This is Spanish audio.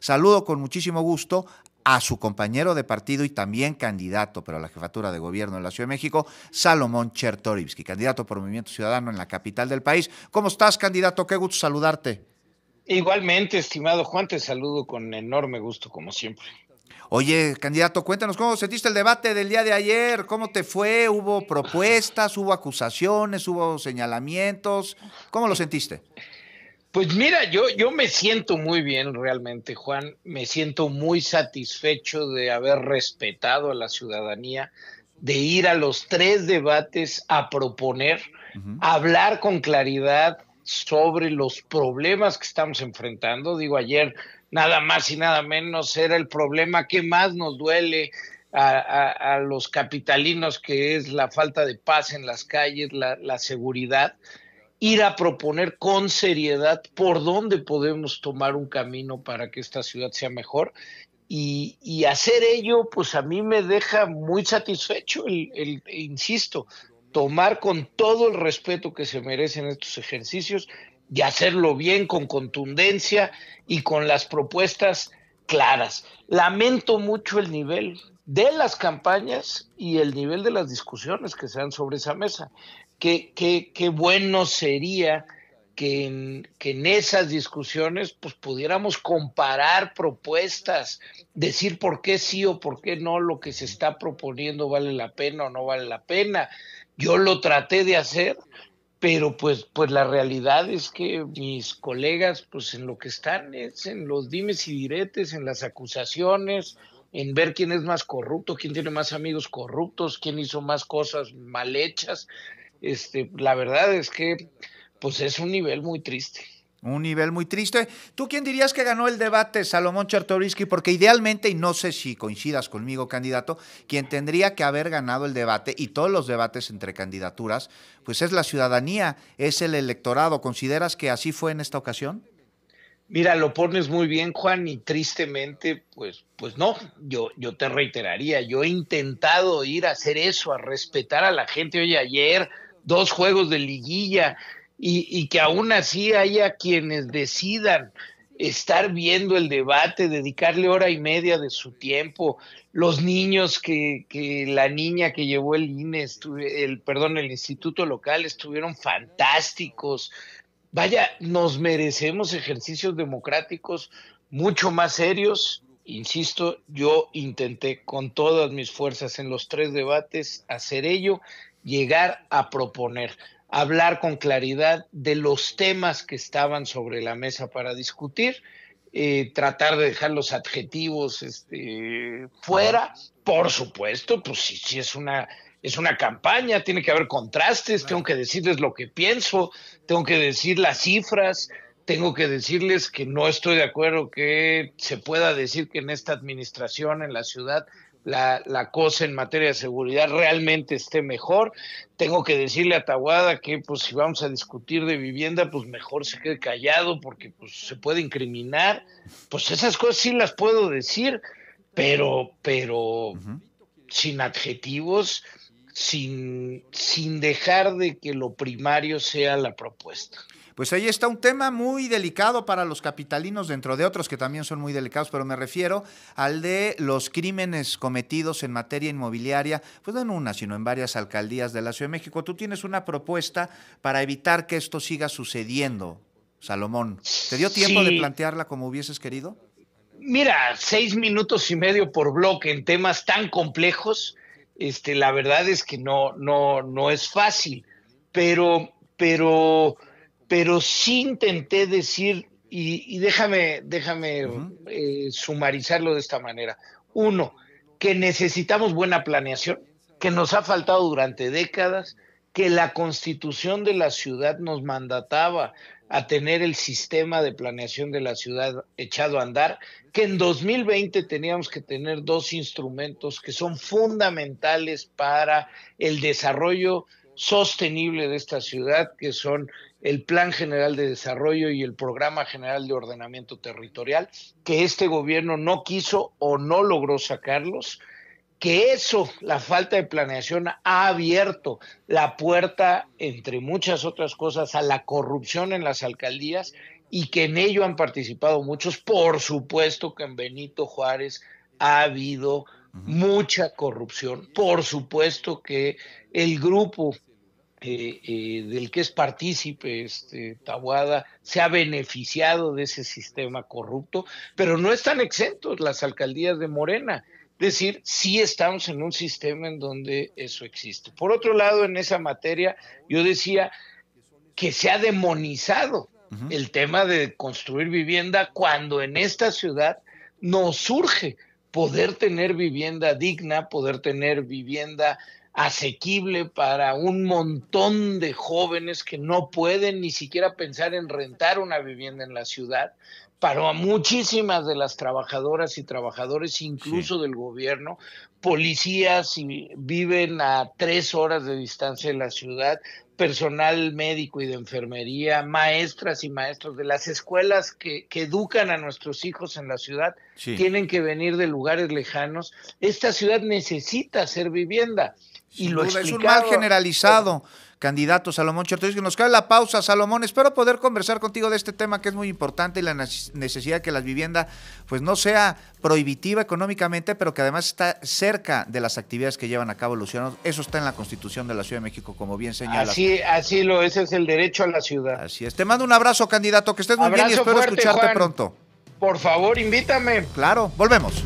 Saludo con muchísimo gusto a su compañero de partido y también candidato para la jefatura de gobierno de la Ciudad de México, Salomón Chertorivsky, candidato por Movimiento Ciudadano en la capital del país. ¿Cómo estás, candidato? Qué gusto saludarte. Igualmente, estimado Juan, te saludo con enorme gusto, como siempre. Oye, candidato, cuéntanos cómo sentiste el debate del día de ayer, cómo te fue, hubo propuestas, hubo acusaciones, hubo señalamientos, ¿cómo lo sentiste? Pues mira, yo, yo me siento muy bien realmente, Juan. Me siento muy satisfecho de haber respetado a la ciudadanía, de ir a los tres debates a proponer, hablar con claridad sobre los problemas que estamos enfrentando. Digo, ayer nada más y nada menos era el problema que más nos duele a, los capitalinos, que es la falta de paz en las calles, la, la seguridad ir a proponer con seriedad por dónde podemos tomar un camino para que esta ciudad sea mejor. Y, hacer ello, pues a mí me deja muy satisfecho, el, insisto, tomar con todo el respeto que se merecen estos ejercicios y hacerlo bien, con contundencia y con las propuestas claras. Lamento mucho el nivel de las campañas y el nivel de las discusiones que se dan sobre esa mesa qué, bueno sería que en, esas discusiones pues, pudiéramos comparar propuestas, decir por qué sí o por qué no lo que se está proponiendo vale la pena o no vale la pena. Yo lo traté de hacer, pero pues, pues la realidad es que mis colegas pues en lo que están es en los dimes y diretes, en las acusaciones, en ver quién es más corrupto, quién tiene más amigos corruptos, quién hizo más cosas mal hechas. Este, la verdad es que pues es un nivel muy triste. Un nivel muy triste. ¿Tú quién dirías que ganó el debate, Salomón Chertorisky? Porque idealmente, y no sé si coincidas conmigo, candidato, quien tendría que haber ganado el debate y todos los debates entre candidaturas, pues es la ciudadanía, es el electorado. ¿Consideras que así fue en esta ocasión? Mira, lo pones muy bien, Juan, y tristemente, pues, pues no, yo, yo te reiteraría, yo he intentado ir a hacer eso, a respetar a la gente. Oye, ayer dos juegos de liguilla y, que aún así haya quienes decidan estar viendo el debate, dedicarle hora y media de su tiempo, los niños que, que la niña que llevó el INE, el, perdón, el instituto local estuvieron fantásticos. Vaya, nos merecemos ejercicios democráticos mucho más serios. Insisto, yo intenté con todas mis fuerzas en los tres debates hacer ello llegar a proponer, hablar con claridad de los temas que estaban sobre la mesa para discutir, eh, tratar de dejar los adjetivos este, fuera, por supuesto, pues sí, sí es una es una campaña, tiene que haber contrastes, tengo que decirles lo que pienso, tengo que decir las cifras, tengo que decirles que no estoy de acuerdo que se pueda decir que en esta administración, en la ciudad, la, cosa en materia de seguridad realmente esté mejor. Tengo que decirle a Tawada que pues si vamos a discutir de vivienda, pues mejor se quede callado porque pues, se puede incriminar. Pues esas cosas sí las puedo decir, pero, pero sin adjetivos, sin dejar de que lo primario sea la propuesta. Pues ahí está un tema muy delicado para los capitalinos, dentro de otros que también son muy delicados, pero me refiero al de los crímenes cometidos en materia inmobiliaria, pues no en una, sino en varias alcaldías de la Ciudad de México. Tú tienes una propuesta para evitar que esto siga sucediendo, Salomón. ¿Te dio tiempo de plantearla como hubieses querido? Mira, seis minutos y medio por bloque en temas tan complejos, este, la verdad es que no, no, no es fácil, pero, pero pero sí intenté decir, y, déjame, déjame eh, sumarizarlo de esta manera. Uno, que necesitamos buena planeación, que nos ha faltado durante décadas, que la constitución de la ciudad nos mandataba a tener el sistema de planeación de la ciudad echado a andar, que en 2020 teníamos que tener dos instrumentos que son fundamentales para el desarrollo sostenible de esta ciudad, que son el Plan General de Desarrollo y el Programa General de Ordenamiento Territorial, que este gobierno no quiso o no logró sacarlos, que eso, la falta de planeación, ha abierto la puerta, entre muchas otras cosas, a la corrupción en las alcaldías y que en ello han participado muchos. Por supuesto que en Benito Juárez ha habido mucha corrupción. Por supuesto que el grupo eh, eh, del que es partícipe este, Tabuada se ha beneficiado de ese sistema corrupto, pero no están exentos las alcaldías de Morena. Es decir, sí estamos en un sistema en donde eso existe. Por otro lado, en esa materia, yo decía que se ha demonizado el tema de construir vivienda cuando en esta ciudad nos surge poder tener vivienda digna, poder tener vivienda asequible para un montón de jóvenes que no pueden ni siquiera pensar en rentar una vivienda en la ciudad, para muchísimas de las trabajadoras y trabajadores, incluso del gobierno, policías y viven a tres horas de distancia de la ciudad, personal médico y de enfermería, maestras y maestros de las escuelas que, educan a nuestros hijos en la ciudad, tienen que venir de lugares lejanos. Esta ciudad necesita ser vivienda. Y lo es un mal generalizado, candidato Salomón es que nos cae la pausa, Salomón. Espero poder conversar contigo de este tema que es muy importante y la necesidad de que la vivienda pues no sea prohibitiva económicamente, pero que además está cerca de las actividades que llevan a cabo los ciudadanos. Eso está en la Constitución de la Ciudad de México, como bien señala. Así, lo es, es el derecho a la ciudad. Así es. Te mando un abrazo, candidato, que estés muy bien y espero escucharte pronto. Por favor, invítame. Claro, volvemos.